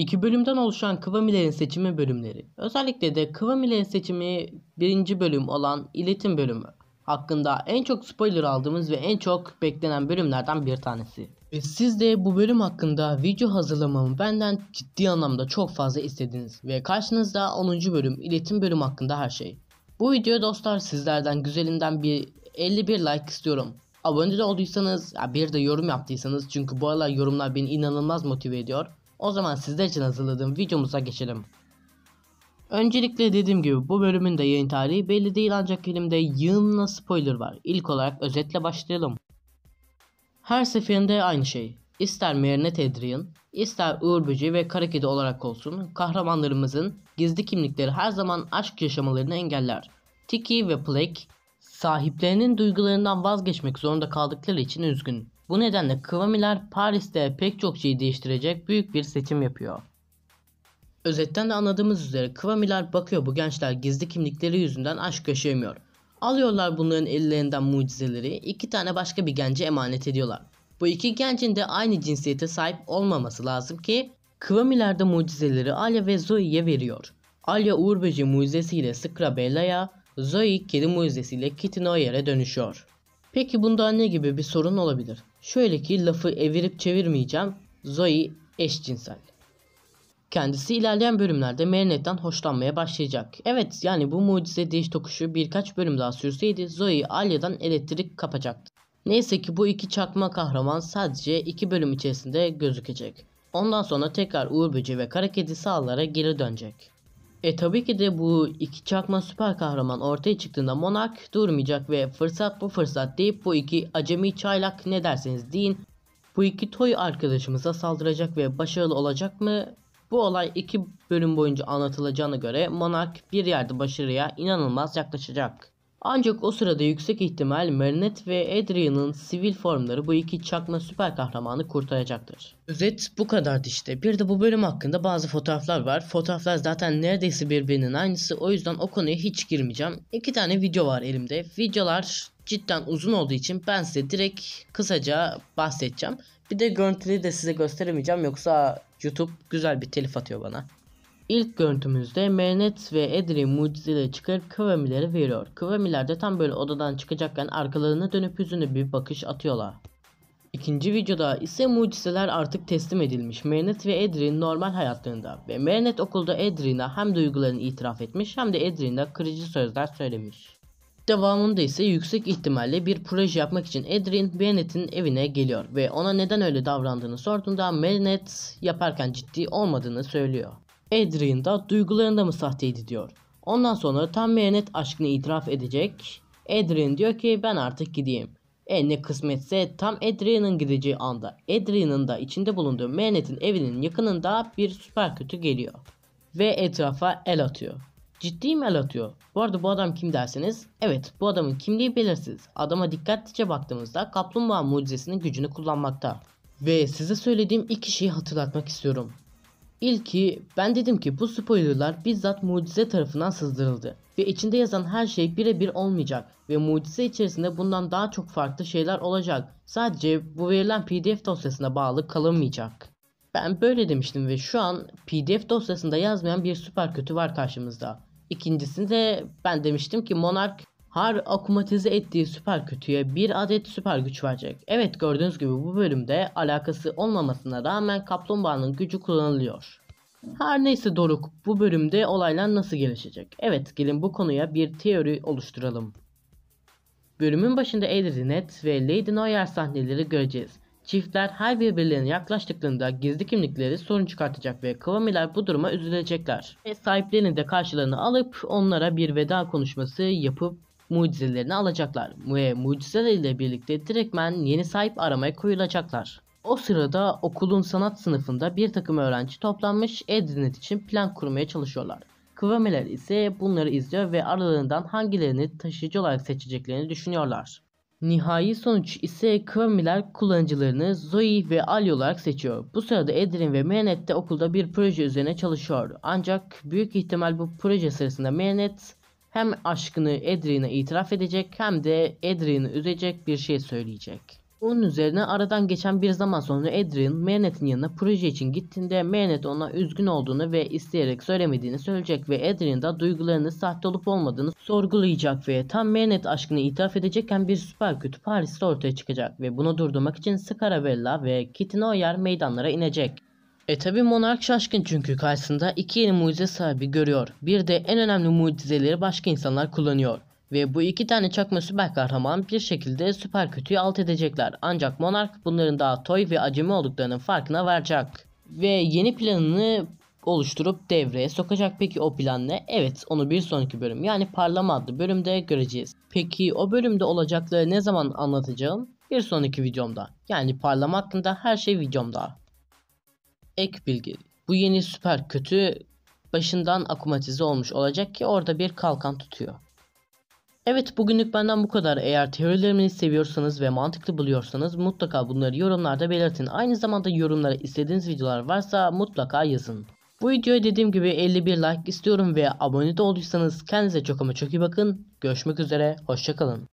İki bölümden oluşan Kıvamiler'in seçimi bölümleri. Özellikle de Kıvamiler'in seçimi birinci bölüm olan iletim bölümü hakkında en çok spoiler aldığımız ve en çok beklenen bölümlerden bir tanesi. Ve siz de bu bölüm hakkında video hazırlamamı benden ciddi anlamda çok fazla istediniz ve karşınızda 10. bölüm iletim bölümü hakkında her şey. Bu video dostlar sizlerden güzelinden bir 51 like istiyorum. Abone de olduysanız bir de yorum yaptıysanız çünkü bu aralar yorumlar beni inanılmaz motive ediyor. O zaman sizler için hazırladığım videomuza geçelim. Öncelikle dediğim gibi bu bölümün de yayın tarihi belli değil ancak elimde yığınla spoiler var. İlk olarak özetle başlayalım. Her seferinde aynı şey. İster Merinet Edrian, ister Uğur Böceği ve Kara Kedi olarak olsun kahramanlarımızın gizli kimlikleri her zaman aşk yaşamalarını engeller. Tiki ve Blake sahiplerinin duygularından vazgeçmek zorunda kaldıkları için üzgün. Bu nedenle Kıvamiler Paris'te pek çok şeyi değiştirecek büyük bir seçim yapıyor. Özetten de anladığımız üzere Kıvamiler bakıyor bu gençler gizli kimlikleri yüzünden aşk yaşayamıyor. Alıyorlar bunların ellerinden mucizeleri, iki tane başka bir gence emanet ediyorlar. Bu iki gencin de aynı cinsiyete sahip olmaması lazım ki Kıvamiler de mucizeleri Alya ve Zoe'ye veriyor. Alya Uğur Böceği mucizesiyle Scrabella'ya, Zoe kedi mucizesiyle Kitty Noyer'e dönüşüyor. Peki bunda ne gibi bir sorun olabilir? Şöyle ki lafı evirip çevirmeyeceğim. Zoe eşcinsel. Kendisi ilerleyen bölümlerde Marinette'den hoşlanmaya başlayacak. Evet yani bu mucize değiş tokuşu birkaç bölüm daha sürseydi Zoe Alya'dan elektrik kapacaktı. Neyse ki bu iki çakma kahraman sadece iki bölüm içerisinde gözükecek. Ondan sonra tekrar Uğur Böceği ve Kara Kedi sahalara geri dönecek. E tabii ki de bu iki çakma süper kahraman ortaya çıktığında Monark durmayacak ve fırsat bu fırsat deyip bu iki acemi çaylak ne derseniz deyin bu iki toy arkadaşımıza saldıracak ve başarılı olacak mı? Bu olay iki bölüm boyunca anlatılacağına göre Monark bir yerde başarıya inanılmaz yaklaşacak. Ancak o sırada yüksek ihtimal Marinette ve Adrian'ın sivil formları bu iki çakma süper kahramanı kurtaracaktır. Özet bu kadardı işte. Bir de bu bölüm hakkında bazı fotoğraflar var. Fotoğraflar zaten neredeyse birbirinin aynısı. O yüzden o konuya hiç girmeyeceğim. İki tane video var elimde. Videolar cidden uzun olduğu için ben size direkt kısaca bahsedeceğim. Bir de görüntüleri de size gösteremeyeceğim yoksa YouTube güzel bir telif atıyor bana. İlk görüntümüzde Mernet ve Edri mucizeleri çıkarıp Kıvamiler'i veriyor. Kıvamiler de tam böyle odadan çıkacakken arkalarına dönüp yüzüne bir bakış atıyorlar. İkinci videoda ise mucizeler artık teslim edilmiş Mernet ve Edrin normal hayatlarında ve Mernet okulda Edrin'e hem duygularını itiraf etmiş hem de Edrin'e kırıcı sözler söylemiş. Devamında ise yüksek ihtimalle bir proje yapmak için Edrin Bennett'in evine geliyor ve ona neden öyle davrandığını sorduğunda Bennett yaparken ciddi olmadığını söylüyor. Adrian da duygularında mı sahteydi diyor. Ondan sonra tam Marinette aşkını itiraf edecek. Adrian diyor ki ben artık gideyim. E ne kısmetse tam Adrian'ın gideceği anda Adrian'ın da içinde bulunduğu Marinette'in evinin yakınında bir süper kötü geliyor. Ve etrafa el atıyor. Ciddi mi el atıyor? Bu arada bu adam kim derseniz evet bu adamın kimliği belirsiz. Adama dikkatlice baktığımızda kaplumbağa mucizesinin gücünü kullanmakta. Ve size söylediğim iki şeyi hatırlatmak istiyorum. İlki ben dedim ki bu spoilerlar bizzat mucize tarafından sızdırıldı ve içinde yazan her şey birebir olmayacak ve mucize içerisinde bundan daha çok farklı şeyler olacak. Sadece bu verilen pdf dosyasına bağlı kalamayacak. Ben böyle demiştim ve şu an pdf dosyasında yazmayan bir süper kötü var karşımızda. İkincisi de ben demiştim ki Monark Har akumatize ettiği süper kötüye bir adet süper güç verecek. Evet gördüğünüz gibi bu bölümde alakası olmamasına rağmen kaplumbağanın gücü kullanılıyor. Her neyse Doruk bu bölümde olaylar nasıl gelişecek? Evet gelin bu konuya bir teori oluşturalım. Bölümün başında Adrianet ve Lady Noyer sahneleri göreceğiz. Çiftler her birbirlerine yaklaştıklarında gizli kimlikleri sorun çıkartacak ve Kıvamiler bu duruma üzülecekler. Ve sahiplerini de karşılarına alıp onlara bir veda konuşması yapıp mucizelerini alacaklar ve mucizeleriyle birlikte direktmen yeni sahip aramaya koyulacaklar. O sırada okulun sanat sınıfında bir takım öğrenci toplanmış Edrinet için plan kurmaya çalışıyorlar. Kıvameler ise bunları izliyor ve aralarından hangilerini taşıyıcı olarak seçeceklerini düşünüyorlar. Nihai sonuç ise Kıvamiler kullanıcılarını Zoe ve Ali olarak seçiyor. Bu sırada Edrin ve Mehmet de okulda bir proje üzerine çalışıyor. Ancak büyük ihtimal bu proje sırasında Mehmet hem aşkını Edrin'e itiraf edecek hem de Edrin'i üzecek bir şey söyleyecek. Onun üzerine aradan geçen bir zaman sonra Edrin Mernet'in yanına proje için gittiğinde Mernet ona üzgün olduğunu ve isteyerek söylemediğini söyleyecek ve Edrin de duygularının sahte olup olmadığını sorgulayacak ve tam Mernet aşkını itiraf edecekken bir süper kötü Paris'te ortaya çıkacak ve bunu durdurmak için Scarabella ve Kitty Noir meydanlara inecek. E tabi monark şaşkın çünkü karşısında iki yeni mucize sahibi görüyor. Bir de en önemli mucizeleri başka insanlar kullanıyor. Ve bu iki tane çakma süper kahraman bir şekilde süper kötüyü alt edecekler. Ancak monark bunların daha toy ve acemi olduklarının farkına varacak. Ve yeni planını oluşturup devreye sokacak. Peki o plan ne? Evet onu bir sonraki bölüm yani parlama adlı bölümde göreceğiz. Peki o bölümde olacakları ne zaman anlatacağım? Bir sonraki videomda. Yani parlama hakkında her şey videomda. Ek bilgi. Bu yeni süper kötü başından akumatize olmuş olacak ki orada bir kalkan tutuyor. Evet bugünlük benden bu kadar. Eğer teorilerimi seviyorsanız ve mantıklı buluyorsanız mutlaka bunları yorumlarda belirtin. Aynı zamanda yorumlara istediğiniz videolar varsa mutlaka yazın. Bu videoya dediğim gibi 51 like istiyorum ve abone de olduysanız kendinize çok ama çok iyi bakın. Görüşmek üzere, hoşçakalın.